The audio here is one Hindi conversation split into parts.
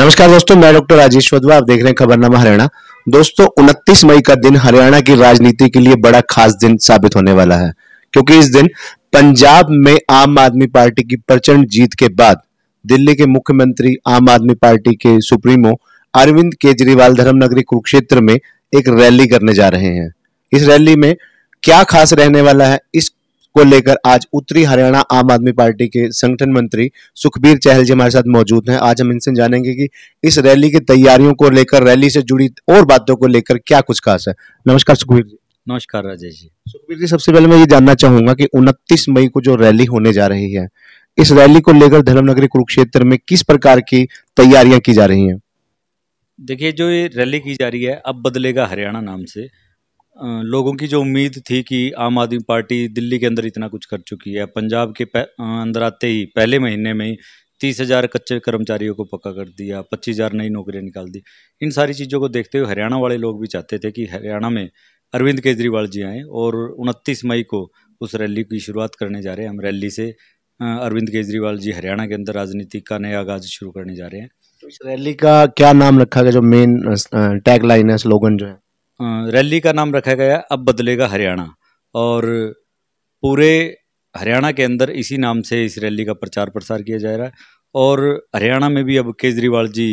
नमस्कार दोस्तों मैं डॉक्टर राजेश वधवा आप देख रहे हैं खबरनामा हरियाणा दोस्तों 29 मई का दिन हरियाणा की राजनीति के लिए बड़ा खास दिन साबित होने वाला है क्योंकि इस दिन पंजाब में आम आदमी पार्टी की प्रचंड जीत के बाद दिल्ली के मुख्यमंत्री आम आदमी पार्टी के सुप्रीमो अरविंद केजरीवाल धर्मनगरी कुरुक्षेत्र में एक रैली करने जा रहे हैं इस रैली में क्या खास रहने वाला है इस को लेकर आज उत्तरी हरियाणा आम आदमी पार्टी के संगठन मंत्री सुखबीर चहल जी हमारे साथ मौजूद हैं आज हम इनसे जानेंगे कि इस रैली की तैयारियों को लेकर रैली से जुड़ी और बातों को लेकर क्या कुछ खास है नमस्कार सुखबीर जी नमस्कार राजेश जी सुखबीर जी सबसे पहले मैं ये जानना चाहूंगा कि 29 मई को जो रैली होने जा रही है इस रैली को लेकर धर्मनगरी कुरुक्षेत्र में किस प्रकार की तैयारियां की जा रही हैं देखिए जो ये रैली की जा रही है अब बदलेगा हरियाणा नाम से लोगों की जो उम्मीद थी कि आम आदमी पार्टी दिल्ली के अंदर इतना कुछ कर चुकी है पंजाब के अंदर आते ही पहले महीने में ही तीस हज़ार कच्चे कर्मचारियों को पक्का कर दिया पच्चीस हज़ार नई नौकरियां निकाल दी इन सारी चीज़ों को देखते हुए हरियाणा वाले लोग भी चाहते थे कि हरियाणा में अरविंद केजरीवाल जी आएँ और उनतीस मई को उस रैली की शुरुआत करने जा रहे हैं हम रैली से अरविंद केजरीवाल जी हरियाणा के अंदर राजनीति का नया आगाज शुरू करने जा रहे हैं तो इस रैली का क्या नाम रखा गया जो मेन टैग लाइन है स्लोगन जो है रैली का नाम रखा गया अब बदलेगा हरियाणा और पूरे हरियाणा के अंदर इसी नाम से इस रैली का प्रचार प्रसार किया जा रहा है और हरियाणा में भी अब केजरीवाल जी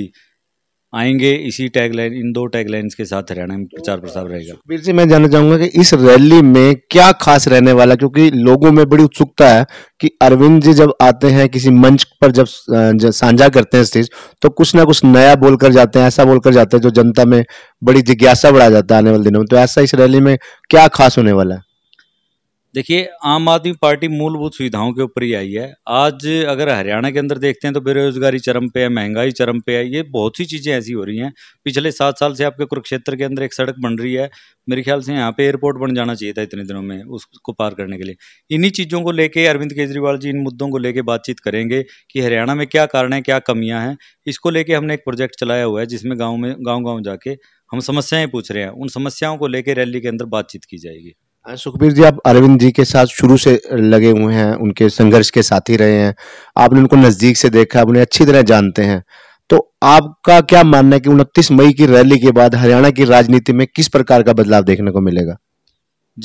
आएंगे इसी टैगलाइन इन दो टैगलाइंस के साथ हरियाणा में प्रचार प्रसार तो रहेगा वीर जी मैं जानना चाहूंगा कि इस रैली में क्या खास रहने वाला क्योंकि लोगों में बड़ी उत्सुकता है कि अरविंद जी जब आते हैं किसी मंच पर जब, जब साझा करते हैं स्टेज तो कुछ ना कुछ नया बोलकर जाते हैं ऐसा बोलकर जाते हैं जो जनता में बड़ी जिज्ञासा बढ़ा जाता है आने वाले दिनों में तो ऐसा इस रैली में क्या खास होने वाला है देखिए आम आदमी पार्टी मूलभूत सुविधाओं के ऊपर ही आई है आज अगर हरियाणा के अंदर देखते हैं तो बेरोजगारी चरम पे है महंगाई चरम पे है ये बहुत सी चीज़ें ऐसी हो रही हैं पिछले सात साल से आपके कुरुक्षेत्र के अंदर एक सड़क बन रही है मेरे ख्याल से यहाँ पे एयरपोर्ट बन जाना चाहिए था इतने दिनों में उसको पार करने के लिए इन्हीं चीज़ों को लेकर अरविंद केजरीवाल जी इन मुद्दों को लेकर बातचीत करेंगे कि हरियाणा में क्या कारण है क्या कमियाँ हैं इसको लेके हमने एक प्रोजेक्ट चलाया हुआ है जिसमें गाँव में गाँव गाँव जाके हम समस्याएँ पूछ रहे हैं उन समस्याओं को लेकर रैली के अंदर बातचीत की जाएगी सुखबीर जी आप अरविंद जी के साथ शुरू से लगे हुए हैं उनके संघर्ष के साथी रहे हैं आपने उनको नजदीक से देखा आप उन्हें अच्छी तरह जानते हैं तो आपका क्या मानना है कि उनतीस मई की रैली के बाद हरियाणा की राजनीति में किस प्रकार का बदलाव देखने को मिलेगा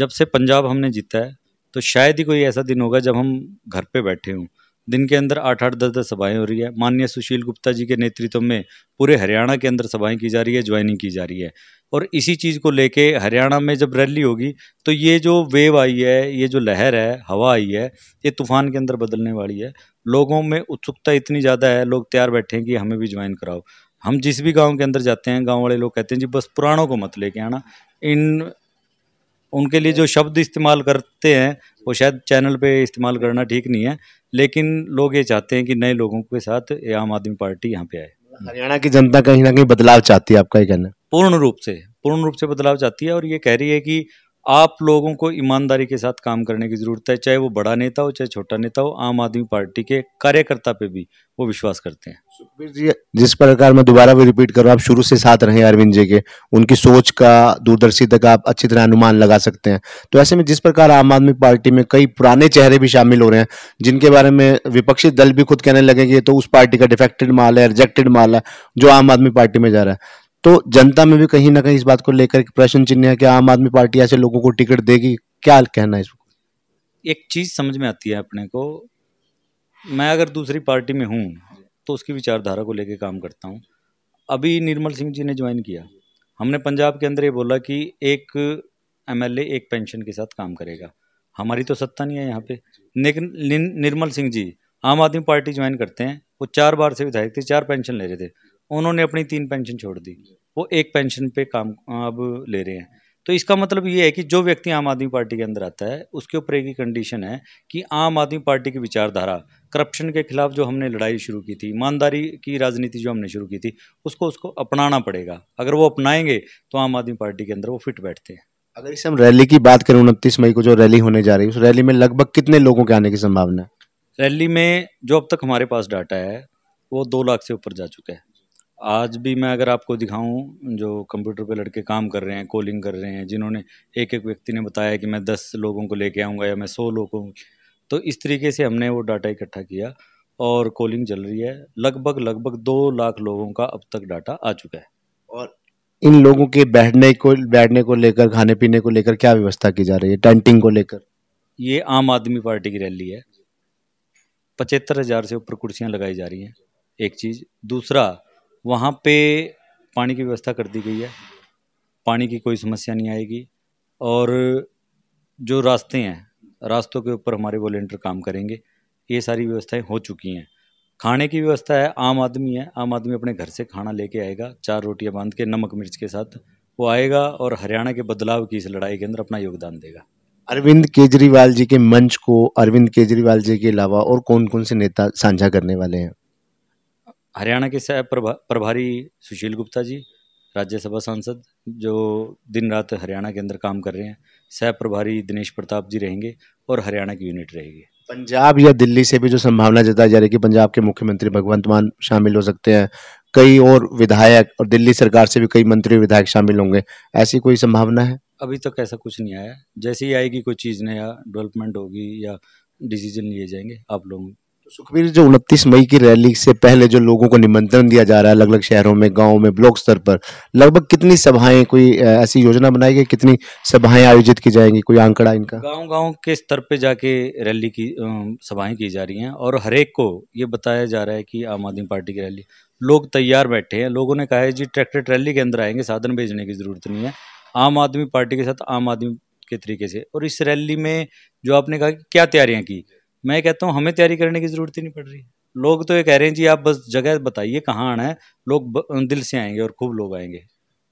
जब से पंजाब हमने जीता है तो शायद ही कोई ऐसा दिन होगा जब हम घर पे बैठे हों दिन के अंदर आठ आठ दस दस सभाएं हो रही है माननीय सुशील गुप्ता जी के नेतृत्व में पूरे हरियाणा के अंदर सभाएं की जा रही है ज्वाइनिंग की जा रही है और इसी चीज़ को लेके हरियाणा में जब रैली होगी तो ये जो वेव आई है ये जो लहर है हवा आई है ये तूफान के अंदर बदलने वाली है लोगों में उत्सुकता इतनी ज़्यादा है लोग तैयार बैठे हैं कि हमें भी ज्वाइन कराओ हम जिस भी गांव के अंदर जाते हैं गांव वाले लोग कहते हैं जी बस पुराणों को मत लेके आना इन उनके लिए जो शब्द इस्तेमाल करते हैं वो शायद चैनल पे इस्तेमाल करना ठीक नहीं है लेकिन लोग ये चाहते हैं कि नए लोगों के साथ ये आम आदमी पार्टी यहाँ पे आए हरियाणा की जनता कहीं ना कहीं बदलाव चाहती है आपका ये कहना पूर्ण रूप से पूर्ण रूप से बदलाव चाहती है और ये कह रही है कि आप लोगों को ईमानदारी के साथ काम करने की ज़रूरत है चाहे वो बड़ा नेता हो चाहे छोटा नेता हो आम आदमी पार्टी के कार्यकर्ता पे भी वो विश्वास करते हैं सुखबीर जी जिस प्रकार मैं दोबारा भी रिपीट करूँ आप शुरू से साथ रहे अरविंद जी के उनकी सोच का दूरदर्शिता का आप अच्छी तरह अनुमान लगा सकते हैं तो ऐसे में जिस प्रकार आम आदमी पार्टी में कई पुराने चेहरे भी शामिल हो रहे हैं जिनके बारे में विपक्षी दल भी खुद कहने लगे कि तो उस पार्टी का डिफेक्टेड माल है रिजेक्टेड माल है जो आम आदमी पार्टी में जा रहा है तो जनता में भी कहीं ना कहीं इस बात को लेकर प्रश्न चिन्ह है कि आम आदमी पार्टी ऐसे लोगों को टिकट देगी क्या कहना है इसको एक चीज़ समझ में आती है अपने को मैं अगर दूसरी पार्टी में हूँ तो उसकी विचारधारा को लेकर काम करता हूँ अभी निर्मल सिंह जी ने ज्वाइन किया हमने पंजाब के अंदर ये बोला कि एक एमएलए एक पेंशन के साथ काम करेगा हमारी तो सत्ता नहीं है यहाँ पे लेकिन निर्मल सिंह जी आम आदमी पार्टी ज्वाइन करते हैं वो चार बार से विधायक थे चार पेंशन ले रहे थे उन्होंने अपनी तीन पेंशन छोड़ दी वो एक पेंशन पे काम अब ले रहे हैं तो इसका मतलब ये है कि जो व्यक्ति आम आदमी पार्टी के अंदर आता है उसके ऊपर एक ही कंडीशन है कि आम आदमी पार्टी की विचारधारा करप्शन के खिलाफ जो हमने लड़ाई शुरू की थी ईमानदारी की राजनीति जो हमने शुरू की थी उसको उसको अपनाना पड़ेगा अगर वो अपनाएंगे तो आम आदमी पार्टी के अंदर वो फिट बैठते हैं अगर इस हम रैली की बात करें उनतीस मई को जो रैली होने जा रही है उस रैली में लगभग कितने लोगों के आने की संभावना है रैली में जो अब तक हमारे पास डाटा है वो दो लाख से ऊपर जा चुका है आज भी मैं अगर आपको दिखाऊं जो कंप्यूटर पे लड़के काम कर रहे हैं कॉलिंग कर रहे हैं जिन्होंने एक एक व्यक्ति ने बताया कि मैं दस लोगों को लेके आऊँगा या मैं सौ लोगों तो इस तरीके से हमने वो डाटा इकट्ठा किया और कॉलिंग चल रही है लगभग लगभग दो लाख लोगों का अब तक डाटा आ चुका है और इन लोगों के बैठने को बैठने को लेकर खाने पीने को लेकर क्या व्यवस्था की जा रही है टेंटिंग को लेकर ये आम आदमी पार्टी की रैली है पचहत्तर हज़ार से ऊपर कुर्सियाँ लगाई जा रही हैं एक चीज़ दूसरा वहाँ पे पानी की व्यवस्था कर दी गई है पानी की कोई समस्या नहीं आएगी और जो रास्ते हैं रास्तों के ऊपर हमारे वॉलेंटियर काम करेंगे ये सारी व्यवस्थाएं हो चुकी हैं खाने की व्यवस्था है आम आदमी है आम आदमी अपने घर से खाना लेके आएगा चार रोटियां बांध के नमक मिर्च के साथ वो आएगा और हरियाणा के बदलाव की इस लड़ाई के अंदर अपना योगदान देगा अरविंद केजरीवाल जी के मंच को अरविंद केजरीवाल जी के अलावा और कौन कौन से नेता साझा करने वाले हैं हरियाणा के सह प्रभा प्रभारी सुशील गुप्ता जी राज्यसभा सांसद जो दिन रात हरियाणा के अंदर काम कर रहे हैं सह प्रभारी दिनेश प्रताप जी रहेंगे और हरियाणा की यूनिट रहेगी पंजाब या दिल्ली से भी जो संभावना जताई जा रही है कि पंजाब के मुख्यमंत्री भगवंत मान शामिल हो सकते हैं कई और विधायक और दिल्ली सरकार से भी कई मंत्री विधायक शामिल होंगे ऐसी कोई संभावना है अभी तक तो ऐसा कुछ नहीं आया जैसे ही आएगी कोई चीज़ नया डेवलपमेंट होगी या डिसीजन लिए जाएंगे आप लोगों तो सुखबीर जो उनतीस मई की रैली से पहले जो लोगों को निमंत्रण दिया जा रहा है अलग अलग शहरों में गाँव में ब्लॉक स्तर पर लगभग कितनी सभाएं कोई ऐसी योजना बनाई गई कितनी सभाएं आयोजित की जाएंगी कोई आंकड़ा इनका गाँव गाँव के स्तर पर जाके रैली की सभाएं की जा रही हैं और हरेक को ये बताया जा रहा है कि आम आदमी पार्टी की रैली लोग तैयार बैठे हैं लोगों ने कहा है जी ट्रैक्टर ट्रैली के अंदर आएंगे साधन भेजने की ज़रूरत नहीं है आम आदमी पार्टी के साथ आम आदमी के तरीके से और इस रैली में जो आपने कहा कि क्या तैयारियां की मैं कहता हूँ हमें तैयारी करने की ज़रूरत ही नहीं पड़ रही लोग तो ये कह रहे हैं जी आप बस जगह बताइए कहाँ आना है लोग दिल से आएंगे और खूब लोग आएंगे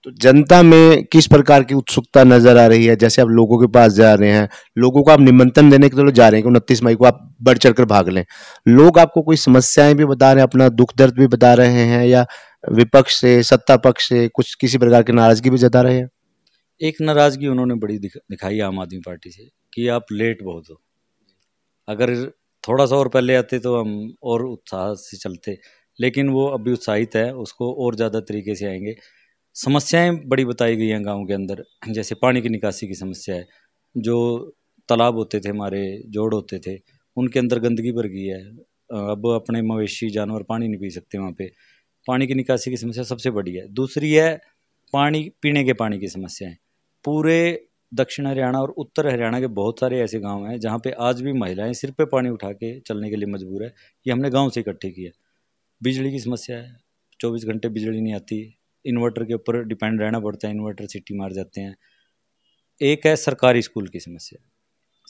तो जनता में किस प्रकार की उत्सुकता नजर आ रही है जैसे आप लोगों के पास जा रहे हैं लोगों को आप निमंत्रण देने के लिए तो जा रहे हैं कि उनतीस मई को आप बढ़ चढ़ कर भाग लें लोग आपको कोई समस्याएं भी बता रहे हैं अपना दुख दर्द भी बता रहे हैं या विपक्ष से सत्ता पक्ष से कुछ किसी प्रकार की नाराजगी भी जता रहे हैं एक नाराजगी उन्होंने बड़ी दिखाई आम आदमी पार्टी से कि आप लेट बहुत हो अगर थोड़ा सा और पहले आते तो हम और उत्साह से चलते लेकिन वो अभी उत्साहित है उसको और ज़्यादा तरीके से आएंगे समस्याएं बड़ी बताई गई हैं गांव के अंदर जैसे पानी की निकासी की समस्या है जो तालाब होते थे हमारे जोड़ होते थे उनके अंदर गंदगी भर गई है अब अपने मवेशी जानवर पानी नहीं पी सकते वहाँ पर पानी की निकासी की समस्या सबसे बड़ी है दूसरी है पानी पीने के पानी की समस्याएँ पूरे दक्षिण हरियाणा और उत्तर हरियाणा के बहुत सारे ऐसे गांव हैं जहां पे आज भी महिलाएं सिर पे पानी उठा के चलने के लिए मजबूर है ये हमने गांव से इकट्ठे किया बिजली की समस्या है चौबीस घंटे बिजली नहीं आती इन्वर्टर के ऊपर डिपेंड रहना पड़ता है इन्वर्टर सिटी मार जाते हैं एक है सरकारी स्कूल की समस्या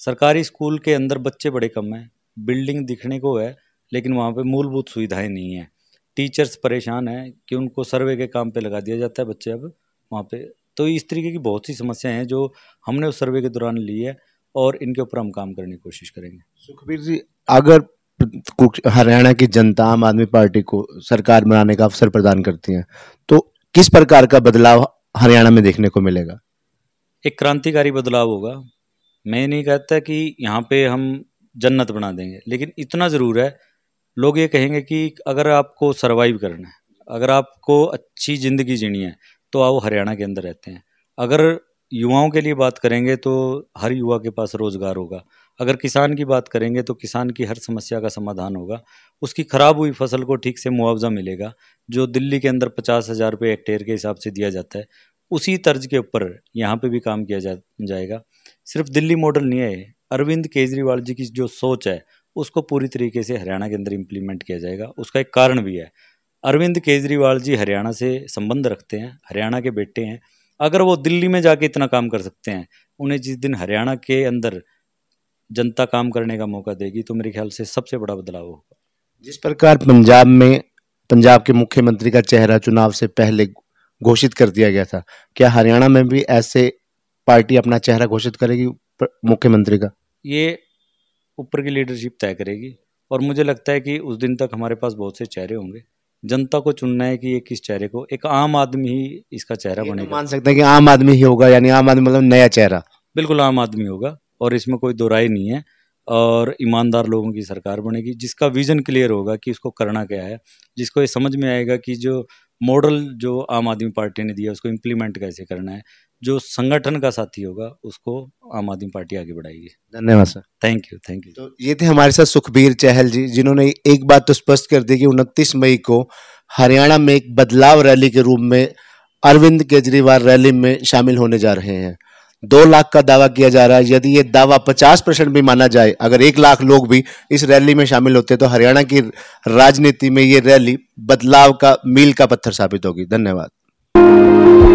सरकारी स्कूल के अंदर बच्चे बड़े कम हैं बिल्डिंग दिखने को है लेकिन वहाँ पर मूलभूत सुविधाएँ नहीं हैं टीचर्स परेशान हैं कि उनको सर्वे के काम पर लगा दिया जाता है बच्चे अब वहाँ पर तो इस तरीके की बहुत सी समस्याएं हैं जो हमने उस सर्वे के दौरान ली है और इनके ऊपर हम काम करने की कोशिश करेंगे सुखबीर जी अगर हरियाणा की जनता आम आदमी पार्टी को सरकार बनाने का अवसर प्रदान करती है तो किस प्रकार का बदलाव हरियाणा में देखने को मिलेगा एक क्रांतिकारी बदलाव होगा मैं नहीं कहता कि यहाँ पे हम जन्नत बना देंगे लेकिन इतना ज़रूर है लोग ये कहेंगे कि अगर आपको सर्वाइव करना है अगर आपको अच्छी ज़िंदगी जीनी है तो आप हरियाणा के अंदर रहते हैं अगर युवाओं के लिए बात करेंगे तो हर युवा के पास रोज़गार होगा अगर किसान की बात करेंगे तो किसान की हर समस्या का समाधान होगा उसकी ख़राब हुई फसल को ठीक से मुआवजा मिलेगा जो दिल्ली के अंदर पचास हज़ार रुपये हेक्टेयर के हिसाब से दिया जाता है उसी तर्ज के ऊपर यहाँ पे भी काम किया जा जाएगा सिर्फ दिल्ली मॉडल नहीं है अरविंद केजरीवाल जी की जो सोच है उसको पूरी तरीके से हरियाणा के अंदर इम्प्लीमेंट किया जाएगा उसका एक कारण भी है अरविंद केजरीवाल जी हरियाणा से संबंध रखते हैं हरियाणा के बेटे हैं अगर वो दिल्ली में जाके इतना काम कर सकते हैं उन्हें जिस दिन हरियाणा के अंदर जनता काम करने का मौका देगी तो मेरे ख्याल से सबसे बड़ा बदलाव होगा जिस प्रकार पंजाब में पंजाब के मुख्यमंत्री का चेहरा चुनाव से पहले घोषित कर दिया गया था क्या हरियाणा में भी ऐसे पार्टी अपना चेहरा घोषित करेगी मुख्यमंत्री का ये ऊपर की लीडरशिप तय करेगी और मुझे लगता है कि उस दिन तक हमारे पास बहुत से चेहरे होंगे जनता को चुनना है कि ये किस चेहरे को एक आम आदमी ही इसका चेहरा तो बनेगा मान सकते हैं कि आम आदमी ही होगा यानी आम आदमी मतलब नया चेहरा बिल्कुल आम आदमी होगा और इसमें कोई दो राय नहीं है और ईमानदार लोगों की सरकार बनेगी जिसका विज़न क्लियर होगा कि उसको करना क्या है जिसको ये समझ में आएगा कि जो मॉडल जो आम आदमी पार्टी ने दिया उसको इम्प्लीमेंट कैसे करना है जो संगठन का साथी होगा उसको आम आदमी पार्टी आगे बढ़ाएगी धन्यवाद sir thank you thank you तो ये थे हमारे साथ सुखबीर चहल जी जिन्होंने एक बात तो स्पष्ट कर दी कि उनतीस मई को हरियाणा में एक बदलाव रैली के रूप में अरविंद केजरीवाल रैली में शामिल होने जा रहे हैं दो लाख का दावा किया जा रहा है यदि ये दावा पचास परसेंट भी माना जाए अगर एक लाख लोग भी इस रैली में शामिल होते तो हरियाणा की राजनीति में ये रैली बदलाव का मील का पत्थर साबित होगी धन्यवाद